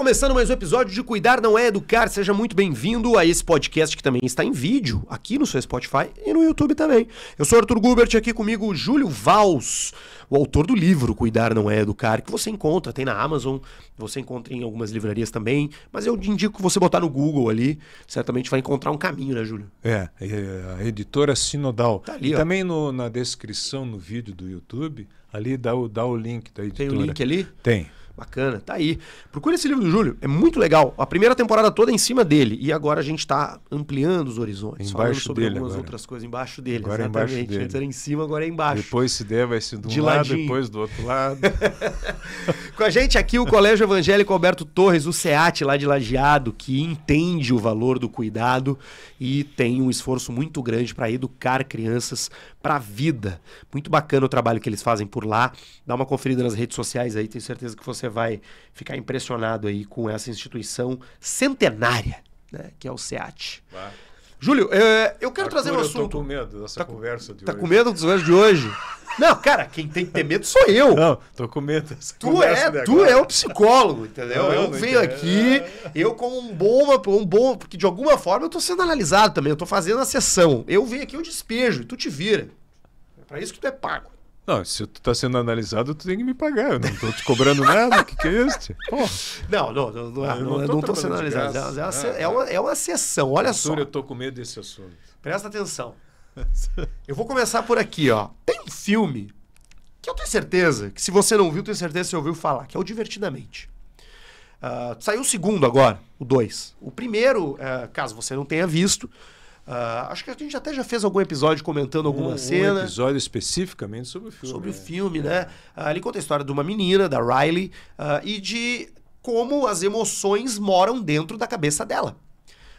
começando mais um episódio de Cuidar Não É Educar. Seja muito bem-vindo a esse podcast que também está em vídeo aqui no seu Spotify e no YouTube também. Eu sou Arthur Gubert, aqui comigo o Júlio Valls, o autor do livro Cuidar Não É Educar, que você encontra, tem na Amazon, você encontra em algumas livrarias também, mas eu indico você botar no Google ali, certamente vai encontrar um caminho, né, Júlio? É, é, a editora Sinodal. Tá ali, e ó. também no, na descrição, no vídeo do YouTube, ali dá o, dá o link da editora. Tem o link ali? Tem. Bacana, tá aí. Procure esse livro do Júlio, é muito legal. A primeira temporada toda é em cima dele. E agora a gente está ampliando os horizontes, embaixo sobre dele algumas agora. outras coisas embaixo dele. Agora é exatamente. Embaixo dele. Antes era em cima, agora é embaixo. Depois, se der, vai ser do de um lado, depois do outro lado. Com a gente aqui, o Colégio Evangélico Alberto Torres, o SEAT lá de Lajeado, que entende o valor do cuidado e tem um esforço muito grande para educar crianças para a vida. Muito bacana o trabalho que eles fazem por lá. Dá uma conferida nas redes sociais aí, tenho certeza que você vai ficar impressionado aí com essa instituição centenária, né, que é o SEAT. Vai. Júlio, é, eu quero Arthur, trazer um assunto. Eu tô com medo dessa tá, conversa de tá hoje. Tá com medo dos conversa de hoje? Não, cara, quem tem que ter medo sou eu. Não, tô com medo dessa tu conversa. É, de tu é o psicólogo, entendeu? Não, eu não venho entendo. aqui, eu com um bom, um bom. Porque de alguma forma eu tô sendo analisado também, eu tô fazendo a sessão. Eu venho aqui, eu despejo, e tu te vira. É pra isso que tu é pago. Não, se tu tá sendo analisado, tu tem que me pagar. Eu não tô te cobrando nada. O que, que é isso? Não, não, não, não, ah, não, não, tô sendo analisado. É uma, ah, é, uma, ah. é uma sessão, olha só. Eu tô com medo desse assunto. Presta atenção. Eu vou começar por aqui, ó. Tem um filme que eu tenho certeza, que se você não viu, tenho certeza que você ouviu falar, que é o Divertidamente. Uh, saiu o segundo agora, o dois. O primeiro, uh, caso você não tenha visto, Uh, acho que a gente até já fez algum episódio comentando alguma um, cena. Um episódio especificamente sobre o filme. Sobre o filme, é. né? Uh, ele conta a história de uma menina, da Riley, uh, e de como as emoções moram dentro da cabeça dela.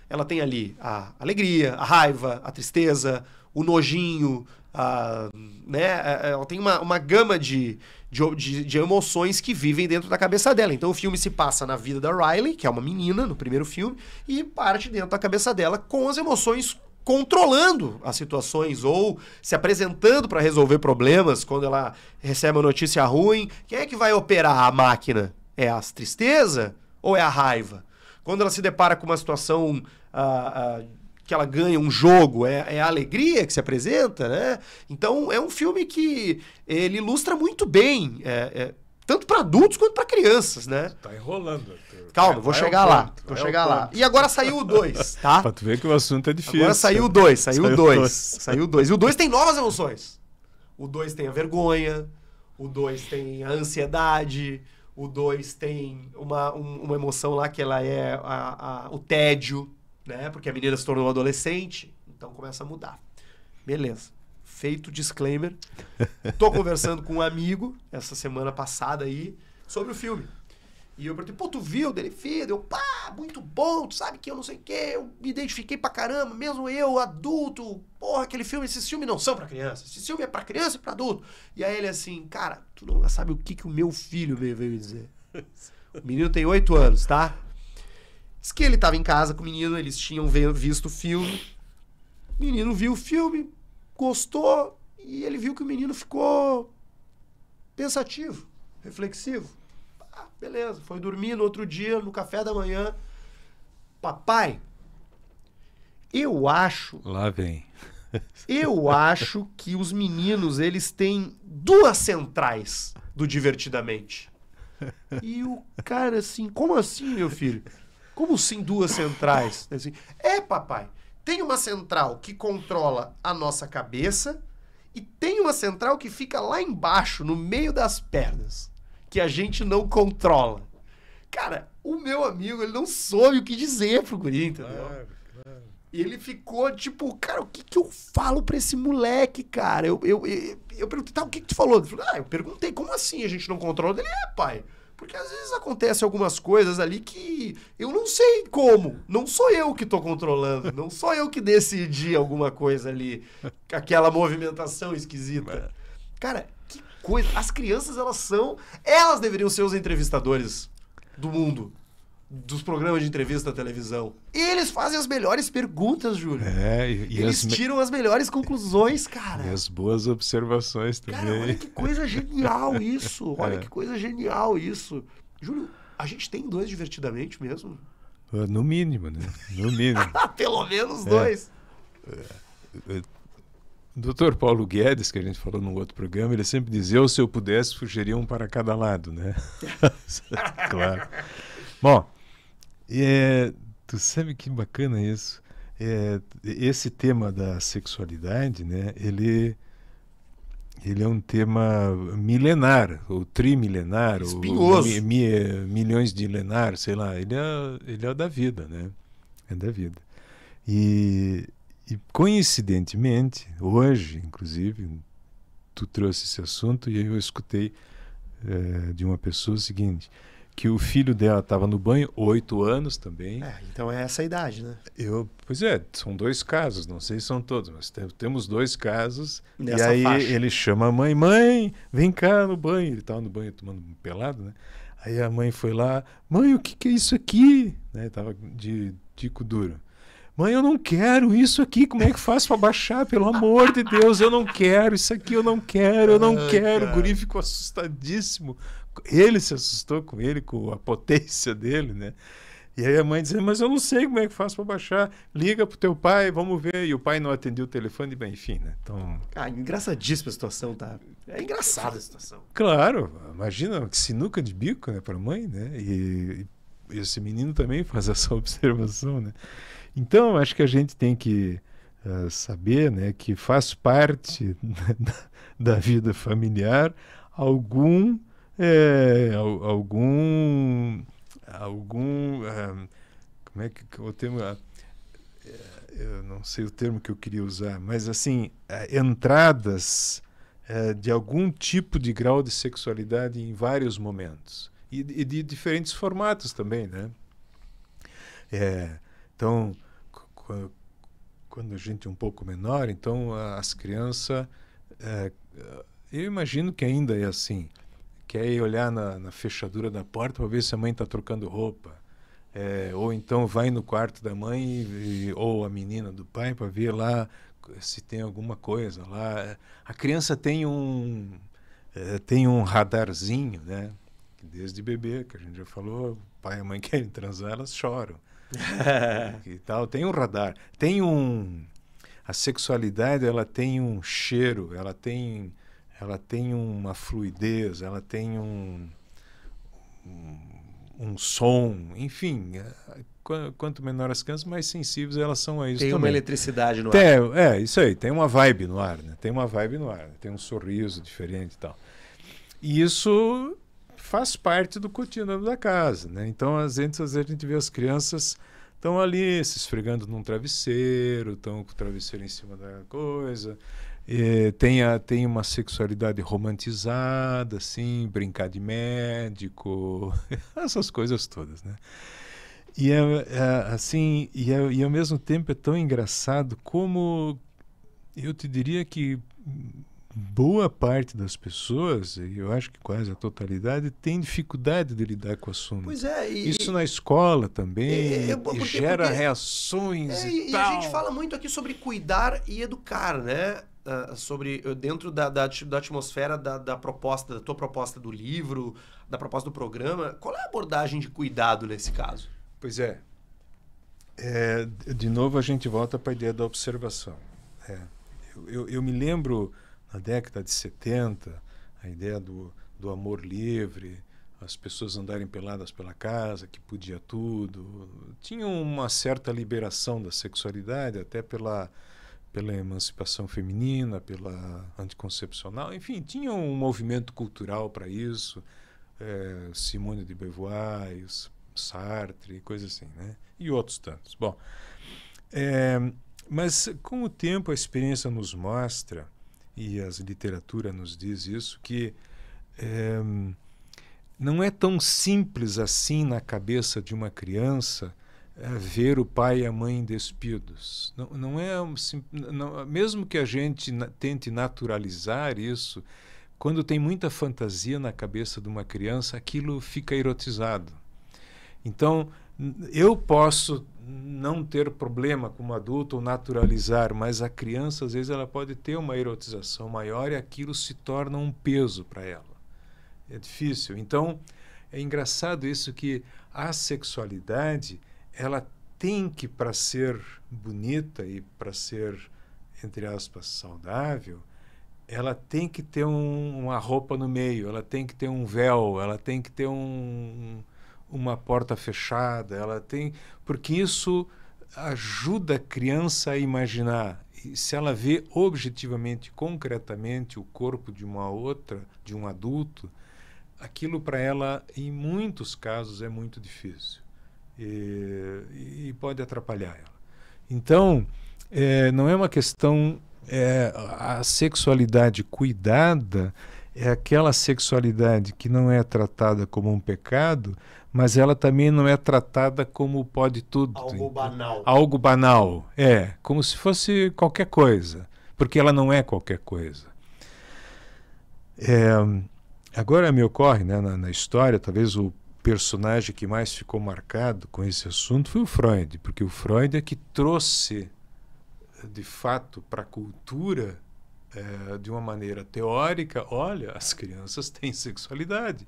Ela tem ali a alegria, a raiva, a tristeza, o nojinho, a, né? É, é, ela tem uma, uma gama de, de, de, de, emoções que vivem dentro da cabeça dela. Então o filme se passa na vida da Riley, que é uma menina no primeiro filme, e parte dentro da cabeça dela com as emoções controlando as situações ou se apresentando para resolver problemas quando ela recebe uma notícia ruim. Quem é que vai operar a máquina? É a tristeza ou é a raiva? Quando ela se depara com uma situação. Uh, uh, que ela ganha um jogo, é, é, a alegria que se apresenta, né? Então é um filme que ele ilustra muito bem, é, é, tanto para adultos quanto para crianças, né? Tá enrolando. Calma, vou chegar lá. Ponto, vou chegar lá. E agora saiu o 2, tá? pra tu ver que o assunto é difícil. Agora saiu o 2, saiu o 2. Saiu o 2. E o 2 tem novas emoções. O 2 tem a vergonha, o 2 tem a ansiedade, o 2 tem uma, um, uma emoção lá que ela é a, a, o tédio né? Porque a menina se tornou adolescente, então começa a mudar. Beleza. Feito o disclaimer. Tô conversando com um amigo essa semana passada aí sobre o filme. E eu perguntei, pô, tu viu dele, filho? Eu, pá, muito bom, tu sabe que eu não sei o quê, eu me identifiquei pra caramba, mesmo eu, adulto, porra, aquele filme, esses filmes não são pra criança, esse filme é pra criança e pra adulto. E aí ele assim, cara, tu não sabe o que, que o meu filho veio, veio me dizer. O menino tem oito anos, tá? Diz que ele estava em casa com o menino, eles tinham visto o filme. O menino viu o filme, gostou, e ele viu que o menino ficou pensativo, reflexivo. Ah, beleza, foi dormir no outro dia, no café da manhã. Papai, eu acho. Lá vem. eu acho que os meninos eles têm duas centrais do divertidamente. E o cara assim, como assim, meu filho? Como sim duas centrais? É assim, é, papai. Tem uma central que controla a nossa cabeça e tem uma central que fica lá embaixo, no meio das pernas, que a gente não controla. Cara, o meu amigo, ele não soube o que dizer pro guri, entendeu? Claro, claro. E ele ficou tipo, cara, o que que eu falo pra esse moleque, cara? Eu, eu, eu, eu perguntei, tá, o que que tu falou? Ele falou, ah, eu perguntei, como assim a gente não controla? Ele, é, pai, porque às vezes acontece algumas coisas ali que eu não sei como. Não sou eu que estou controlando. não sou eu que decidi alguma coisa ali. Aquela movimentação esquisita. Cara, que coisa. As crianças, elas são. Elas deveriam ser os entrevistadores do mundo dos programas de entrevista da televisão. Eles fazem as melhores perguntas, Júlio. É, e, Eles as tiram me... as melhores conclusões, cara. E as boas observações também. Cara, olha que coisa genial isso. Olha é. que coisa genial isso. Júlio, a gente tem dois divertidamente mesmo? Ah, no mínimo, né? No mínimo. Pelo menos dois. É. É, é. Doutor Paulo Guedes, que a gente falou no outro programa, ele sempre dizia: se eu pudesse, fugiria um para cada lado, né? claro. Bom, é, tu sabe que bacana isso. É, esse tema da sexualidade, né? Ele ele é um tema milenar, ou trimilenar, Espinhoso. ou mi, mi, milhões de milenar, sei lá. Ele é, ele é da vida, né? É da vida. E, e coincidentemente, hoje, inclusive, tu trouxe esse assunto e eu escutei é, de uma pessoa o seguinte: que o filho dela estava no banho, oito anos também. É, então é essa a idade, né? Eu, pois é, são dois casos, não sei se são todos, mas temos dois casos. Nessa e aí faixa. ele chama a mãe, mãe, vem cá no banho. Ele estava no banho tomando um pelado, né? Aí a mãe foi lá, mãe, o que, que é isso aqui? Né, tava de tico duro. Mãe, eu não quero isso aqui. Como é que faço para baixar? Pelo amor de Deus, eu não quero isso aqui, eu não quero, eu não Ai, quero. Cara. O guri ficou assustadíssimo ele se assustou com ele, com a potência dele, né? E aí a mãe dizia, mas eu não sei como é que faço para baixar. Liga pro teu pai, vamos ver. E o pai não atendeu o telefone, bem, enfim, né? Então... Ah, engraçadíssima a situação, tá? É engraçada a situação. Claro, imagina que sinuca de bico, né, a mãe, né? E, e esse menino também faz essa observação, né? Então, acho que a gente tem que uh, saber, né, que faz parte da, da vida familiar algum é, algum. Algum. É, como é que o termo. É, é, eu não sei o termo que eu queria usar, mas assim, entradas de algum tipo de grau de sexualidade em vários momentos. E, e de diferentes formatos também, né? É, então, quando a gente é um pouco menor, então as crianças. É, eu imagino que ainda é assim quer ir olhar na, na fechadura da porta para ver se a mãe está trocando roupa. É, ou então vai no quarto da mãe e, ou a menina do pai para ver lá se tem alguma coisa lá. A criança tem um, é, tem um radarzinho, né? Desde bebê, que a gente já falou, pai e mãe querem transar, elas choram. e tal. Tem um radar. Tem um. A sexualidade, ela tem um cheiro, ela tem ela tem uma fluidez, ela tem um, um, um som, enfim. É, quanto menor as crianças, mais sensíveis elas são a isso. Tem também. uma eletricidade no tem, ar. É, isso aí, tem uma vibe no ar, né? Tem uma vibe no ar, né? tem um sorriso diferente e tal. E isso faz parte do cotidiano da casa, né? Então, às vezes, às vezes a gente vê as crianças estão ali se esfregando num travesseiro, estão com o travesseiro em cima da coisa, é, tem, tem uma sexualidade romantizada, assim, brincar de médico, essas coisas todas, né? E é, é assim, e, é, e ao mesmo tempo é tão engraçado como eu te diria que boa parte das pessoas, e eu acho que quase a totalidade, tem dificuldade de lidar com o assunto. Pois é, e, Isso na escola também, porque, gera porque, reações é, e, e tal. E a gente fala muito aqui sobre cuidar e educar, né? uh, sobre ah, dentro da, da, da atmosfera da, da, proposta, da tua proposta do livro, da proposta do programa, qual é a abordagem de cuidado nesse caso? Pois é. é de novo a gente volta para a ideia da observação. É, eu, eu, eu, me lembro na década de 70 a ideia do, do amor livre, as pessoas andarem peladas pela casa, que podia tudo. Tinha uma certa liberação da sexualidade, até pela pela emancipação feminina, pela anticoncepcional, enfim, tinha um movimento cultural para isso, é, Simone de Beauvoir, Sartre, coisas assim, né? E outros tantos. Bom, é, mas com o tempo a experiência nos mostra e as literatura nos diz isso que é, não é tão simples assim na cabeça de uma criança é ver o pai e a mãe despidos. Não, não é não, mesmo que a gente na, tente naturalizar isso, quando tem muita fantasia na cabeça de uma criança, aquilo fica erotizado. Então, eu posso não ter problema como adulto ou naturalizar, mas a criança às vezes ela pode ter uma erotização maior e aquilo se torna um peso para ela. É difícil. Então, é engraçado isso que a sexualidade ela tem que, para ser bonita e para ser, entre aspas, saudável, ela tem que ter um, uma roupa no meio, ela tem que ter um véu, ela tem que ter um, uma porta fechada, ela tem. Porque isso ajuda a criança a imaginar. E se ela vê objetivamente, concretamente, o corpo de uma outra, de um adulto, aquilo para ela, em muitos casos, é muito difícil e, e pode atrapalhar ela. Então, é, não é uma questão. É, a sexualidade cuidada é aquela sexualidade que não é tratada como um pecado, mas ela também não é tratada como pode tudo. Algo banal. Algo banal, é. Como se fosse qualquer coisa. Porque ela não é qualquer coisa. É, agora me ocorre né, na, na, história, talvez o personagem que mais ficou marcado com esse assunto foi o Freud, porque o Freud é que trouxe, de fato, para a cultura, é, de uma maneira teórica, olha, as crianças têm sexualidade.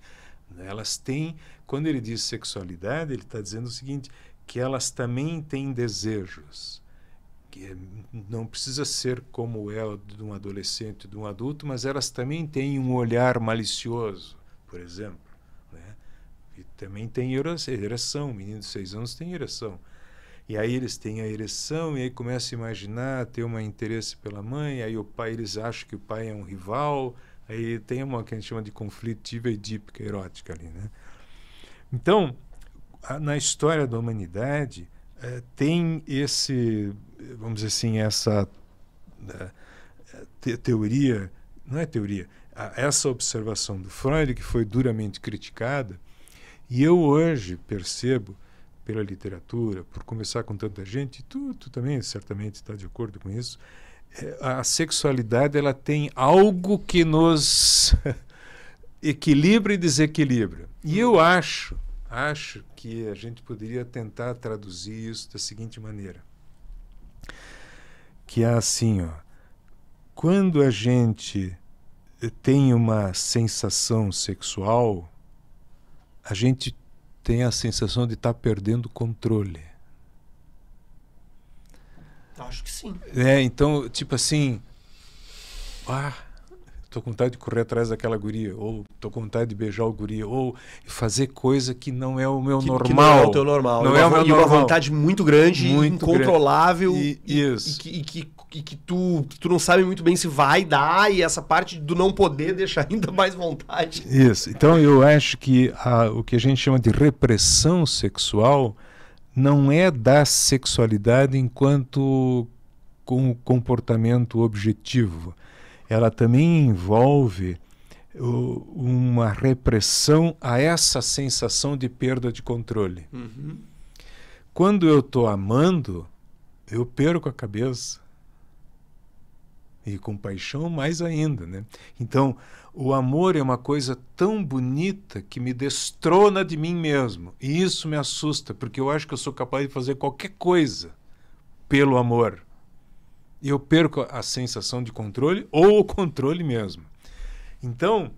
Né? Elas têm, quando ele diz sexualidade, ele está dizendo o seguinte, que elas também têm desejos. Que é, não precisa ser como é o de um adolescente, de um adulto, mas elas também têm um olhar malicioso, por exemplo e também tem ereção, menino de seis anos tem ereção. E aí eles têm a ereção e aí começam a imaginar, ter um interesse pela mãe, aí o pai, eles acham que o pai é um rival, aí tem uma que a gente chama de conflitiva edípica, erótica ali, né? Então, a, na história da humanidade, eh, tem esse, vamos dizer assim, essa né, te, teoria, não é teoria, a, essa observação do Freud, que foi duramente criticada, e eu hoje percebo, pela literatura, por conversar com tanta gente, tu, tu também certamente está de acordo com isso, eh, a sexualidade ela tem algo que nos equilibra e desequilibra. E eu acho, acho que a gente poderia tentar traduzir isso da seguinte maneira. Que é assim, ó, quando a gente eh, tem uma sensação sexual, a gente tem a sensação de estar tá perdendo controle. Acho que sim. É, então, tipo assim, ah, tô com vontade de correr atrás daquela guria, ou tô com vontade de beijar o guria, ou fazer coisa que não é o meu que, normal. Que não é o teu normal. Não, é, é o meu e normal. uma vontade muito grande, muito incontrolável. Grande. E, e, isso. E que, e que e que tu, tu não sabe muito bem se vai dar, e essa parte do não poder deixa ainda mais vontade. Isso. Então eu acho que a, o que a gente chama de repressão sexual não é da sexualidade enquanto com comportamento objetivo. Ela também envolve o, uma repressão a essa sensação de perda de controle. Uhum. Quando eu estou amando, eu perco a cabeça e com paixão mais ainda, né? Então, o amor é uma coisa tão bonita que me destrona de mim mesmo. E isso me assusta, porque eu acho que eu sou capaz de fazer qualquer coisa pelo amor. E eu perco a sensação de controle ou o controle mesmo. Então,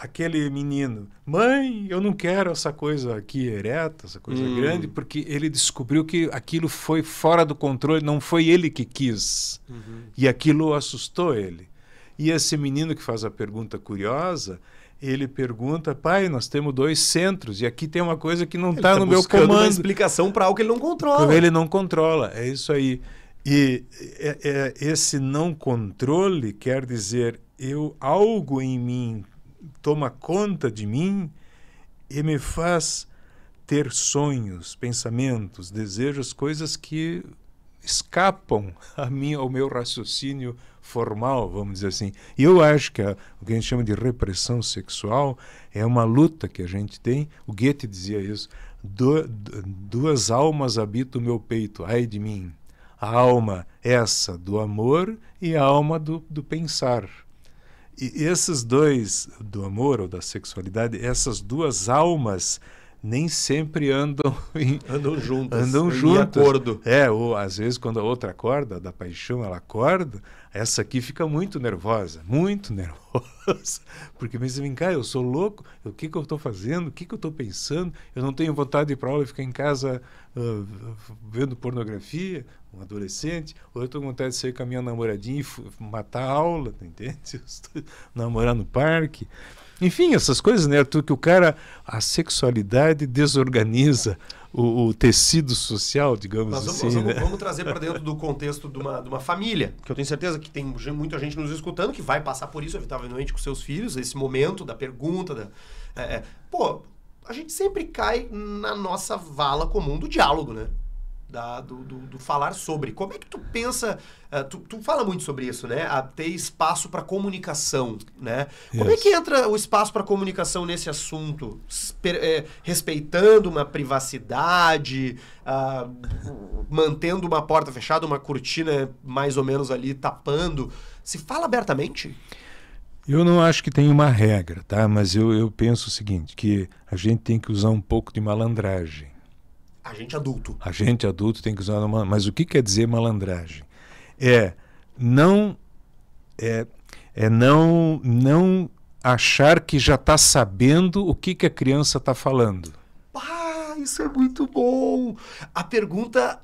aquele menino, mãe, eu não quero essa coisa aqui ereta, essa coisa hum. grande, porque ele descobriu que aquilo foi fora do controle, não foi ele que quis. Uhum. E aquilo assustou ele. E esse menino que faz a pergunta curiosa, ele pergunta, pai, nós temos dois centros e aqui tem uma coisa que não está tá no meu comando. Uma explicação para algo que ele não controla. Ele não controla, é isso aí. E é, é, é, esse não controle quer dizer eu algo em mim toma conta de mim e me faz ter sonhos, pensamentos, desejos, coisas que escapam a mim, ao meu raciocínio formal, vamos dizer assim. E eu acho que a, o que a gente chama de repressão sexual é uma luta que a gente tem. O Goethe dizia isso: du, duas almas habitam o meu peito, ai de mim. A alma essa do amor e a alma do, do pensar. E esses dois, do amor ou da sexualidade, essas duas almas nem sempre andam em, andam juntas, andam juntas. acordo. É, ou às vezes quando a outra acorda, da paixão, ela acorda, essa aqui fica muito nervosa, muito nervosa, porque pensa, vem cá, eu sou louco, o que que eu estou fazendo, o que que eu estou pensando, eu não tenho vontade de ir para aula e ficar em casa uh, vendo pornografia, um adolescente, ou eu estou com vontade de sair com a minha namoradinha e matar a aula, entende? Namorar no parque. Enfim, essas coisas, né, Arthur, que o cara. A sexualidade desorganiza o, o tecido social, digamos Mas assim. Vamos, né? vamos, trazer para dentro do contexto de uma, de uma família, que eu tenho certeza que tem muita gente nos escutando que vai passar por isso, evitavelmente, com seus filhos, esse momento da pergunta. Da, é, é, pô, a gente sempre cai na nossa vala comum do diálogo, né? da, do, do, do, falar sobre. Como é que tu pensa? Uh, tu, tu, fala muito sobre isso, né? A ter espaço para comunicação, né? Como é que entra o espaço para comunicação nesse assunto? é, respeitando uma privacidade, uh, mantendo uma porta fechada, uma cortina mais ou menos ali tapando. Se fala abertamente? Eu não acho que tem uma regra, tá? Mas eu, eu penso o seguinte, que a gente tem que usar um pouco de malandragem. A gente adulto. A gente adulto tem que usar uma. Mas o que quer dizer malandragem? É não. É, é não, não achar que já está sabendo o que, que a criança está falando. Ah, isso é muito bom! A pergunta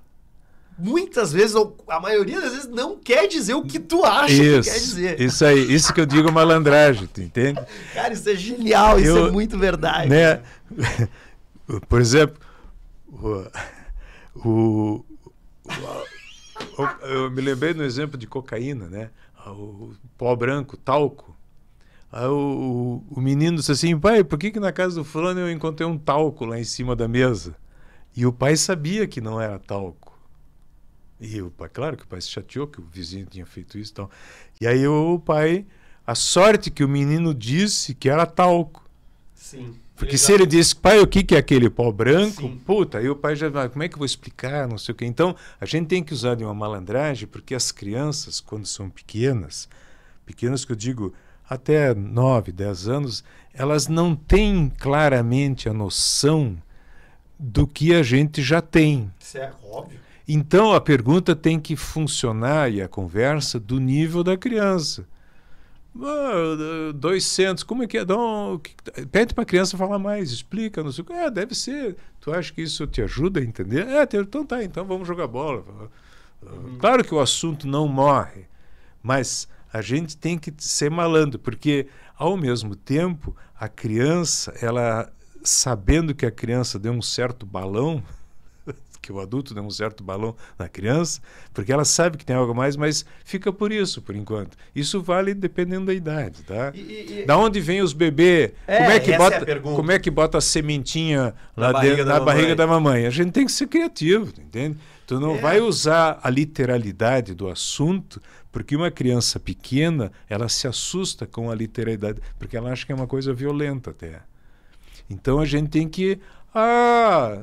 muitas vezes, ou a maioria das vezes, não quer dizer o que tu acha isso, que quer dizer. Isso aí, isso que eu digo malandragem, tu entende? Cara, isso é genial, eu, isso é muito verdade. Né? Por exemplo, o, o, o, eu me lembrei no exemplo de cocaína, né? Ah, o pó branco, talco. Aí o, o, menino disse assim: pai, por que, que na casa do fulano eu encontrei um talco lá em cima da mesa? E o pai sabia que não era talco. E o pai, claro que o pai se chateou que o vizinho tinha feito isso. Então. E aí o pai, a sorte que o menino disse que era talco. Sim. Porque se ele diz, pai, o que, que é aquele pó branco? Sim. Puta, aí o pai já vai, como é que eu vou explicar, não sei o quê. Então, a gente tem que usar de uma malandragem, porque as crianças, quando são pequenas, pequenas que eu digo até 9, 10 anos, elas não têm claramente a noção do que a gente já tem. Isso é óbvio. Então, a pergunta tem que funcionar e a conversa do nível da criança. 200, ah, como é que é? Não, tá? pede para a criança falar mais, explica, não sei o que. É, deve ser. Tu acha que isso te ajuda a entender? É, então tá, então vamos jogar bola. Ah, uhum. Claro que o assunto não morre, mas a gente tem que ser malandro, porque ao mesmo tempo a criança, ela sabendo que a criança deu um certo balão, que o adulto dê um certo balão na criança, porque ela sabe que tem algo mais, mas fica por isso, por enquanto. Isso vale dependendo da idade, tá? E, e, da onde vem os bebês? É, como, é que é bota, é como é que bota a sementinha na lá barriga dentro, na barriga da mamãe? A gente tem que ser criativo, entende? Tu não é. vai usar a literalidade do assunto, porque uma criança pequena, ela se assusta com a literalidade, porque ela acha que é uma coisa violenta até. Então a gente tem que ah,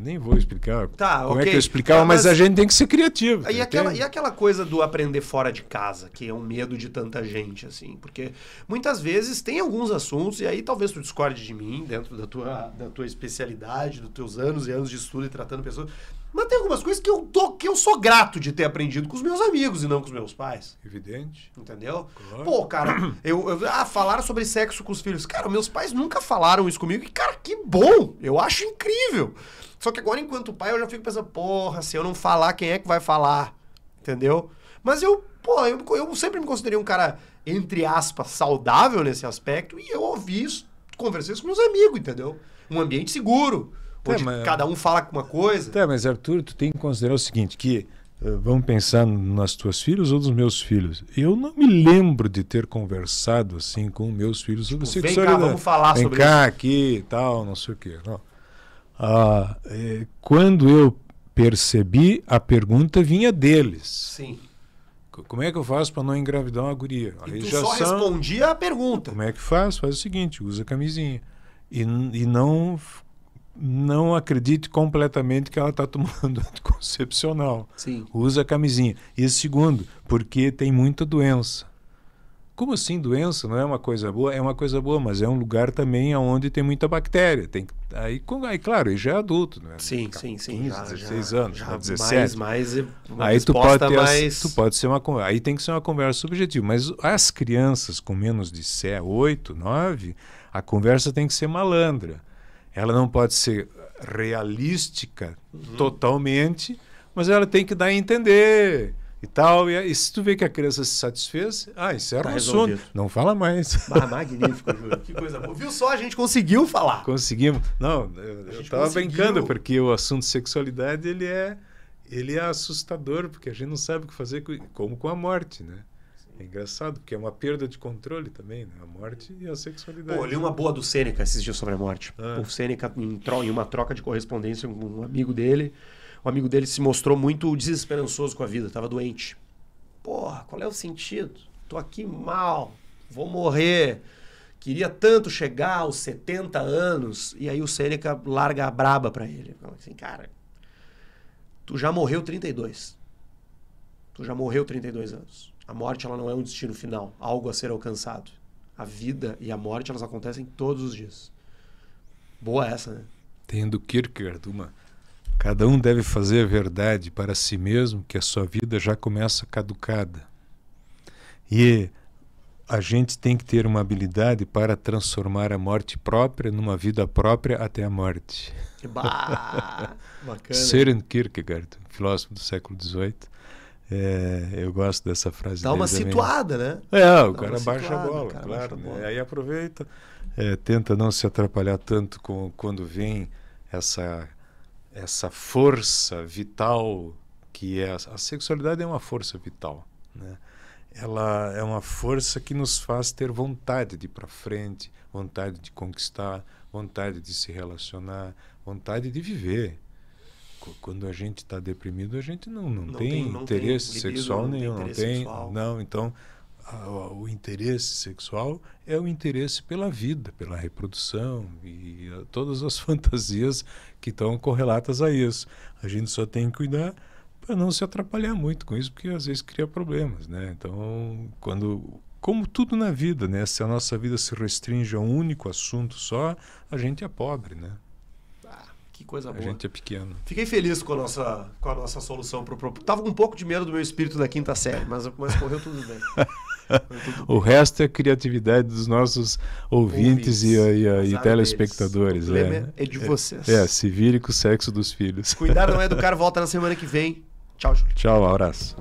nem vou explicar tá, como okay. é que eu explicava, é, mas... mas, a gente tem que ser criativo. E aquela, e aquela coisa do aprender fora de casa, que é um medo de tanta gente, assim, porque muitas vezes tem alguns assuntos, e aí talvez tu discorde de mim, dentro da tua, da tua especialidade, dos teus anos e anos de estudo e tratando pessoas, mas tem algumas coisas que eu, tô, que eu sou grato de ter aprendido com os meus amigos e não com os meus pais. Evidente. Entendeu? Claro. Pô, cara, eu, eu, ah, falaram sobre sexo com os filhos. Cara, meus pais nunca falaram isso comigo. E, cara, que bom! Eu acho incrível. Só que agora, enquanto pai, eu já fico pensando, porra, se eu não falar, quem é que vai falar? Entendeu? Mas eu, pô, eu, eu sempre me considerei um cara, entre aspas, saudável nesse aspecto. E eu ouvi isso, conversei isso com meus amigos, entendeu? Um ambiente seguro. Onde é, mas... cada um fala uma coisa. É, mas Arthur, tu tem que considerar o seguinte, que eh, vamos pensar nas tuas filhas ou dos meus filhos. Eu não me lembro de ter conversado assim com meus filhos tipo, sobre tipo, sexualidade. Vem cá, vamos falar vem sobre cá, isso. aqui e tal, não sei o quê. Ah, é, quando eu percebi, a pergunta vinha deles. Sim. Como é que eu faço para não engravidar uma guria? E tu já só são... respondia a pergunta. Como é que faz? Faz o seguinte, usa camisinha. E, e não não acredite completamente que ela está tomando anticoncepcional. Sim. Usa camisinha. E segundo, porque tem muita doença. Como assim doença não é uma coisa boa? É uma coisa boa, mas é um lugar também onde tem muita bactéria. Tem, aí, com, aí claro, já é adulto, né? Sim, Fica tá sim, sim. 15, já, 16 já, anos, já, já tá 17. Mais, mais é aí tu pode, ter, mais... tu pode ser uma Aí tem que ser uma conversa subjetiva. Mas as crianças com menos de 8, 9, a conversa tem que ser malandra. Ela não pode ser realística uhum. totalmente, mas ela tem que dar a entender e tal. E, e, se tu vê que a criança se satisfez, ah, isso é tá o assunto. Não fala mais. Bah, magnífico, Que coisa boa. Viu só? A gente conseguiu falar. Conseguimos. Não, eu, estava brincando, porque o assunto sexualidade, ele é, ele é assustador, porque a gente não sabe o que fazer, com, como com a morte, né? É engraçado, porque é uma perda de controle também, né? A morte e a sexualidade. Pô, li uma boa do Sêneca esses dias sobre a morte. Ah. O Sêneca, em, em, uma troca de correspondência com um amigo dele, o amigo dele se mostrou muito desesperançoso com a vida, estava doente. Porra, qual é o sentido? Tô aqui mal, vou morrer. Queria tanto chegar aos 70 anos. E aí o Sêneca larga a braba para ele. assim, cara, tu já morreu 32. Tu já morreu 32 anos a morte ela não é um destino final, algo a ser alcançado. A vida e a morte elas acontecem todos os dias. Boa essa, né? Tendo Kierkegaard uma Cada um deve fazer a verdade para si mesmo que a sua vida já começa caducada. E a gente tem que ter uma habilidade para transformar a morte própria numa vida própria até a morte. Bah, bacana. Søren Kierkegaard, filósofo do século XVIII, é, eu gosto dessa frase. Dá uma situada, né? É, o Dá cara baixa situada, a bola, cara claro. A né? bola. Aí aproveita, é, tenta não se atrapalhar tanto com quando vem essa essa força vital que é a sexualidade é uma força vital, né? Ela é uma força que nos faz ter vontade de ir para frente, vontade de conquistar, vontade de se relacionar, vontade de viver. Quando a gente está deprimido, a gente não, não, não tem, tem não interesse tem sexual libido, nenhum, não tem. Não, tem não, então a, o interesse sexual é o interesse pela vida, pela reprodução e a, ah, todas as fantasias que estão correlatas a isso. A gente só tem que cuidar para não se atrapalhar muito com isso, porque às vezes cria problemas, né? Então, quando como tudo na vida, né? Se a nossa vida se restringe a um único assunto só, a gente é pobre, né? Que coisa boa. A gente é pequeno. Fiquei feliz com a nossa, com a nossa solução. Pro, Tava com um pouco de medo do meu espírito da quinta série, mas, mas correu tudo bem. o resto é criatividade dos nossos ouvintes, ouvintes e, e, e telespectadores. O é, né? é de vocês. É, é, se vire com o sexo dos filhos. Cuidar não é do cara, volta na semana que vem. Tchau, Júlio. Tchau, um abraço.